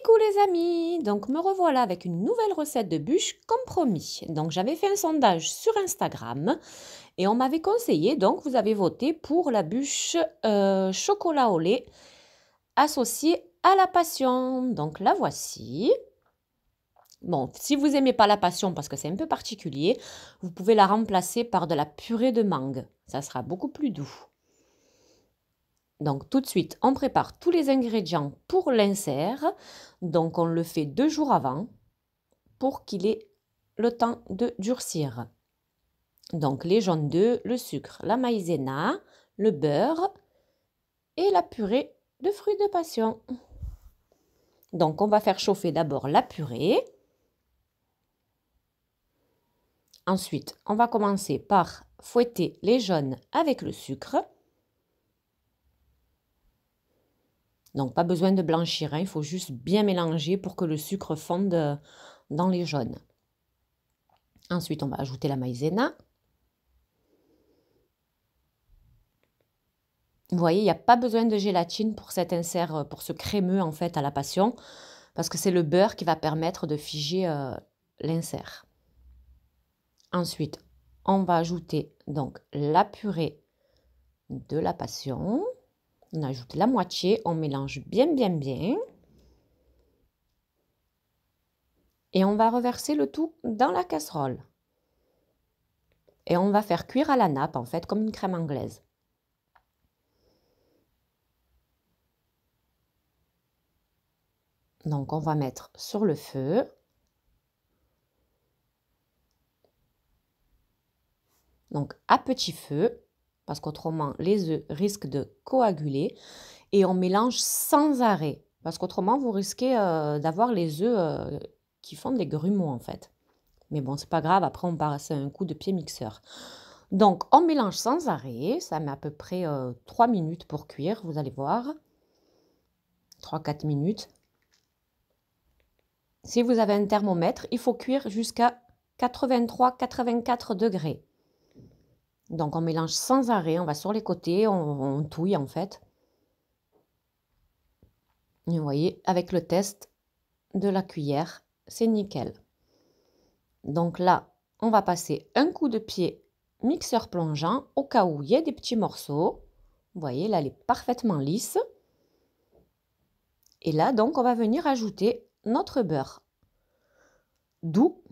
Coucou les amis Donc me revoilà avec une nouvelle recette de bûche compromis Donc j'avais fait un sondage sur Instagram et on m'avait conseillé, donc vous avez voté pour la bûche euh, chocolat au lait associée à la passion. Donc la voici. Bon, si vous n'aimez pas la passion parce que c'est un peu particulier, vous pouvez la remplacer par de la purée de mangue. Ça sera beaucoup plus doux. Donc tout de suite, on prépare tous les ingrédients pour l'insert. Donc on le fait deux jours avant pour qu'il ait le temps de durcir. Donc les jaunes d'œufs, le sucre, la maïzena, le beurre et la purée de fruits de passion. Donc on va faire chauffer d'abord la purée. Ensuite, on va commencer par fouetter les jaunes avec le sucre. Donc pas besoin de blanchir, hein. il faut juste bien mélanger pour que le sucre fonde euh, dans les jaunes. Ensuite, on va ajouter la maïzena. Vous voyez, il n'y a pas besoin de gélatine pour cet insert, euh, pour ce crémeux en fait à la passion, parce que c'est le beurre qui va permettre de figer euh, l'insert. Ensuite, on va ajouter donc la purée de la passion. On ajoute la moitié, on mélange bien, bien, bien. Et on va reverser le tout dans la casserole. Et on va faire cuire à la nappe, en fait, comme une crème anglaise. Donc on va mettre sur le feu. Donc à petit feu parce qu'autrement les œufs risquent de coaguler et on mélange sans arrêt parce qu'autrement vous risquez euh, d'avoir les œufs euh, qui font des grumeaux en fait. Mais bon, c'est pas grave, après on passe un coup de pied mixeur. Donc on mélange sans arrêt, ça met à peu près euh, trois 3 minutes pour cuire, vous allez voir. 3-4 minutes. Si vous avez un thermomètre, il faut cuire jusqu'à 83-84 degrés. Donc on mélange sans arrêt, on va sur les côtés, on, touille en fait. vous voyez, avec le test de la cuillère, c'est nickel. Donc là, on va passer un coup de pied mixeur plongeant au cas où il y a des petits morceaux. Vous voyez, là, elle est parfaitement lisse. Et là, donc, on va venir ajouter notre beurre. Doux,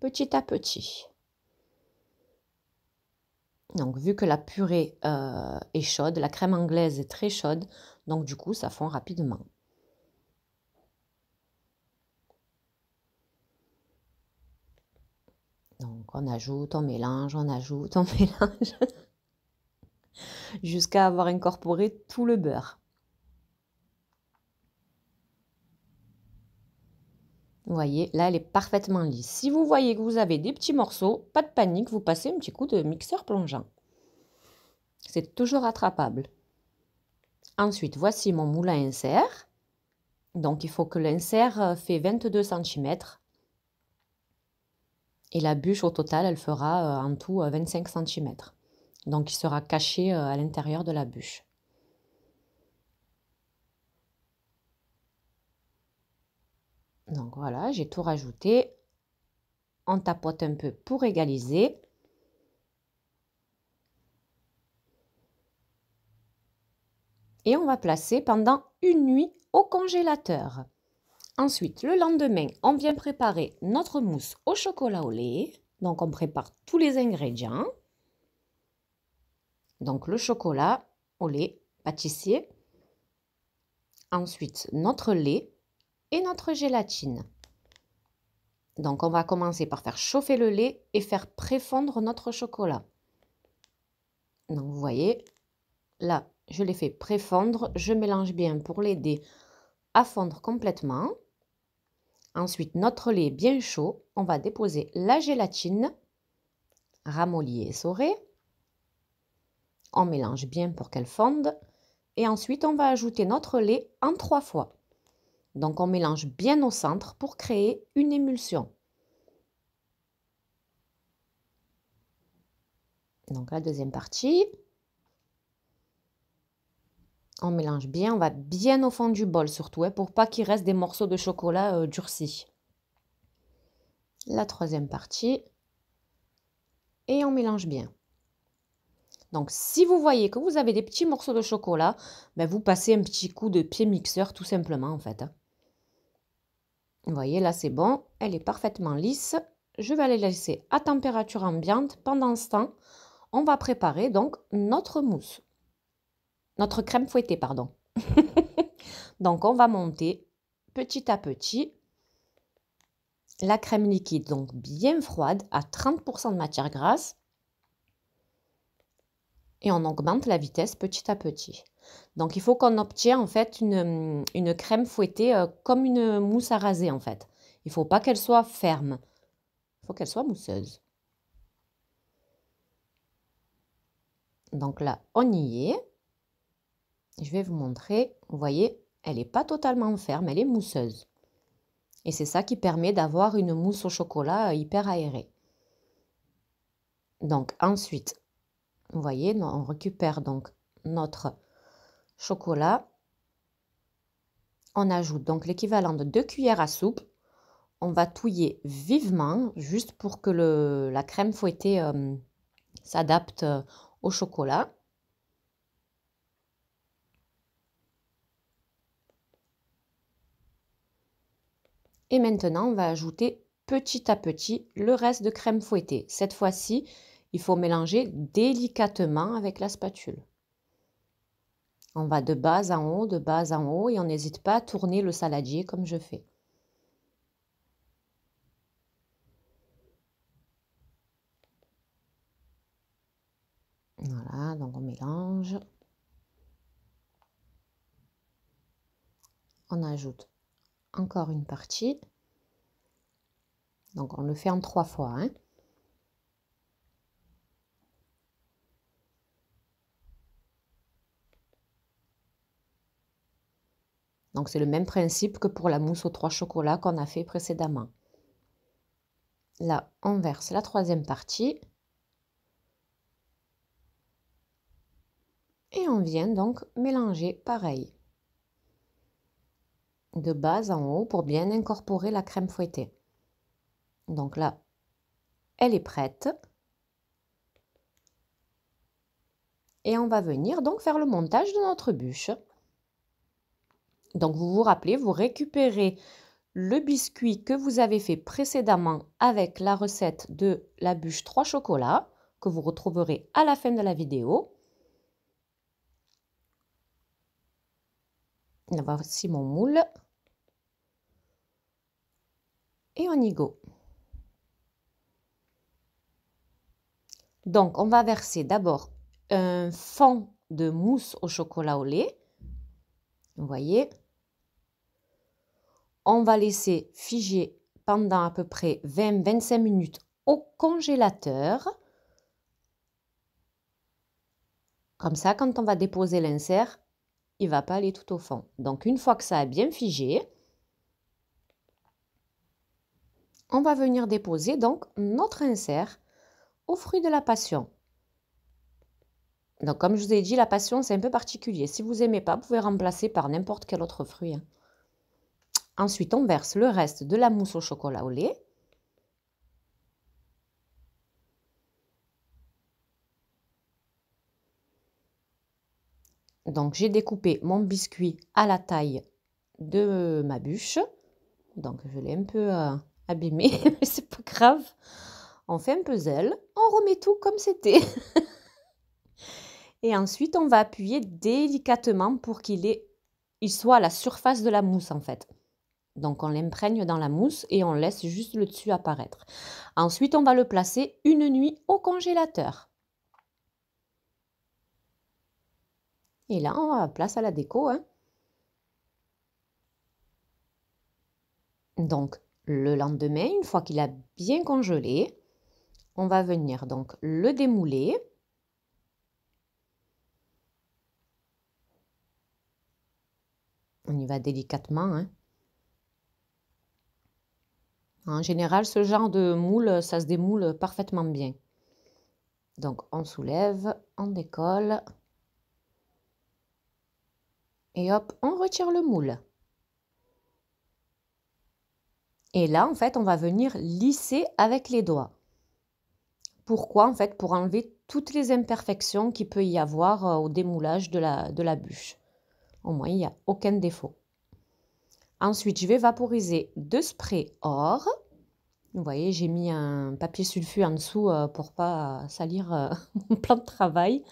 petit à petit. Donc vu que la purée euh, est chaude, la crème anglaise est très chaude, donc du coup ça fond rapidement. Donc on ajoute, on mélange, on ajoute, on mélange, jusqu'à avoir incorporé tout le beurre. Vous voyez, là, elle est parfaitement lisse. Si vous voyez que vous avez des petits morceaux, pas de panique, vous passez un petit coup de mixeur plongeant. C'est toujours attrapable Ensuite, voici mon moulin à insert. Donc, il faut que l'insert euh, fait 22 cm. Et la bûche, au total, elle fera euh, en tout 25 euh, cm. Donc, il sera caché à l'intérieur de la bûche. Donc voilà, j'ai tout rajouté. On tapote un peu pour égaliser. Et on va placer pendant une nuit au congélateur. Ensuite, le lendemain, on vient préparer notre mousse au chocolat au lait. Donc on prépare tous les ingrédients. Donc le chocolat au lait pâtissier. Ensuite, notre lait notre gélatine. Donc on va commencer par faire chauffer le lait et faire préfondre notre chocolat. Donc vous voyez, là je l'ai fait préfondre, je mélange bien pour l'aider à fondre complètement. Ensuite notre lait bien chaud, on va déposer la gélatine, ramollie et essorée. On mélange bien pour qu'elle fonde et ensuite on va ajouter notre lait en trois fois. Donc on mélange bien au centre pour créer une émulsion. Donc la deuxième partie, on mélange bien, on va bien au fond du bol surtout, hein, pour pas qu'il reste des morceaux de chocolat euh, durcis. La troisième partie, et on mélange bien. Donc si vous voyez que vous avez des petits morceaux de chocolat, ben, vous passez un petit coup de pied mixeur tout simplement en fait. Hein. Vous voyez, là c'est bon, elle est parfaitement lisse. Je vais la laisser à température ambiante. Pendant ce temps, on va préparer donc notre mousse. Notre crème fouettée, pardon. donc on va monter petit à petit la crème liquide, donc bien froide, à 30% de matière grasse et on augmente la vitesse petit à petit. Donc il faut qu'on obtienne en fait une, crème fouettée euh, comme une mousse à raser en fait. Il faut pas qu'elle soit ferme, il faut qu'elle soit mousseuse. Donc là, on y est. Je vais vous montrer, vous voyez, elle n'est pas totalement ferme, elle est mousseuse. Et c'est ça qui permet d'avoir une mousse au chocolat euh, hyper aérée. Donc ensuite, vous voyez, on récupère donc notre chocolat. On ajoute donc l'équivalent de deux cuillères à soupe. On va touiller vivement, juste pour que le, la crème fouettée euh, s'adapte euh, au chocolat. Et maintenant, on va ajouter petit à petit le reste de crème fouettée. Cette fois-ci, il faut mélanger délicatement avec la spatule. On va de bas en haut, de bas en haut et on n'hésite pas à tourner le saladier comme je fais. Voilà, donc on mélange. On ajoute encore une partie. Donc on le fait en trois fois. Hein. c'est le même principe que pour la mousse aux trois chocolats qu'on a fait précédemment. Là, on verse la troisième partie. Et on vient donc mélanger pareil. De base en haut pour bien incorporer la crème fouettée. Donc là, elle est prête. Et on va venir donc faire le montage de notre bûche. Donc vous vous rappelez, vous récupérez le biscuit que vous avez fait précédemment avec la recette de la bûche 3 chocolats que vous retrouverez à la fin de la vidéo. Voici mon moule. Et on y go. Donc, on va verser d'abord un fond de mousse au chocolat au lait. Vous voyez, on va laisser figer pendant à peu près 20-25 minutes au congélateur. Comme ça, quand on va déposer l'insert, il ne va pas aller tout au fond. Donc, une fois que ça a bien figé, on va venir déposer donc notre insert au fruit de la passion. Donc, comme je vous ai dit, la passion, c'est un peu particulier. Si vous n'aimez pas, vous pouvez remplacer par n'importe quel autre fruit. Hein. Ensuite, on verse le reste de la mousse au chocolat au lait. Donc, j'ai découpé mon biscuit à la taille de ma bûche. Donc, je l'ai un peu euh, abîmé, mais c'est pas grave. On fait un puzzle, on remet tout comme c'était. Et ensuite, on va appuyer délicatement pour qu'il il soit à la surface de la mousse en fait. Donc on l'imprègne dans la mousse et on laisse juste le dessus apparaître. Ensuite, on va le placer une nuit au congélateur. Et là, on a place à la déco. Hein. donc, le lendemain, une fois qu'il a bien congelé, on va venir donc le démouler. On y va délicatement. Hein. En général, ce genre de moule, ça se démoule parfaitement bien. Donc on soulève, on décolle. Et hop, on retire le moule. Et là, en fait, on va venir lisser avec les doigts. Pourquoi En fait, pour enlever toutes les imperfections qu'il peut y avoir euh, au démoulage de la, de la bûche. Au moins, il n'y a aucun défaut. Ensuite, je vais vaporiser deux sprays or. Vous voyez, j'ai mis un papier sulfu en dessous euh, pour pas euh, salir euh, mon plan de travail.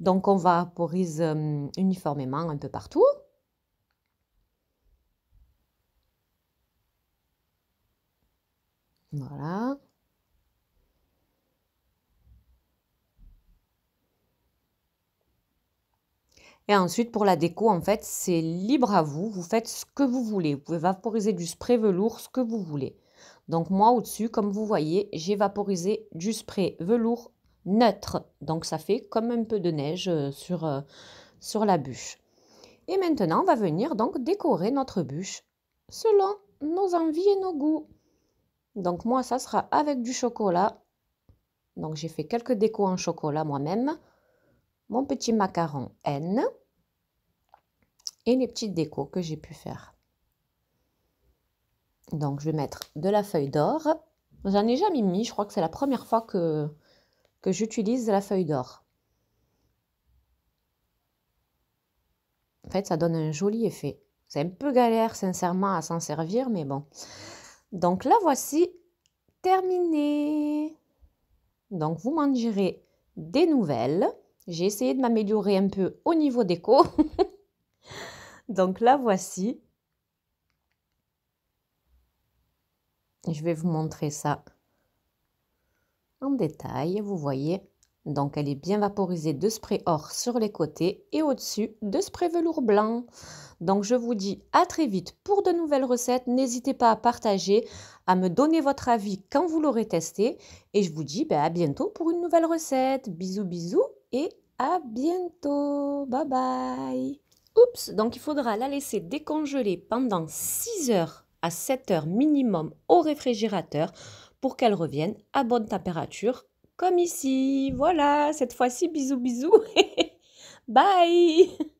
Donc, on vaporise uniformément un peu partout. Voilà. Et ensuite, pour la déco, en fait, c'est libre à vous. Vous faites ce que vous voulez. Vous pouvez vaporiser du spray velours, ce que vous voulez. Donc moi, au-dessus, comme vous voyez, j'ai vaporisé du spray velours neutre. Donc ça fait comme un peu de neige euh, sur, euh, sur la bûche. Et maintenant, on va venir donc décorer notre bûche selon nos envies et nos goûts. Donc moi, ça sera avec du chocolat. Donc j'ai fait quelques décos en chocolat moi-même petit macaron N et les petites décos que j'ai pu faire. Donc je vais mettre de la feuille d'or. J'en ai jamais mis, je crois que c'est la première fois que, que j'utilise la feuille d'or. En fait, ça donne un joli effet. C'est un peu galère, sincèrement, à s'en servir, mais bon. Donc la voici terminée. Donc vous m'en direz des nouvelles. J'ai essayé de m'améliorer un peu au niveau déco. Donc là, voici. Je vais vous montrer ça en détail. Vous voyez, donc elle est bien vaporisée de spray or sur les côtés et au-dessus de spray velours blanc. Donc je vous dis à très vite pour de nouvelles recettes. N'hésitez pas à partager, à me donner votre avis quand vous l'aurez testé. Et je vous dis ben, à bientôt pour une nouvelle recette. Bisous bisous et à bientôt. Bye bye. Oups, donc il faudra la laisser décongeler pendant 6 heures à 7 heures minimum au réfrigérateur pour qu'elle revienne à bonne température comme ici. Voilà, cette fois-ci, bisous bisous. bye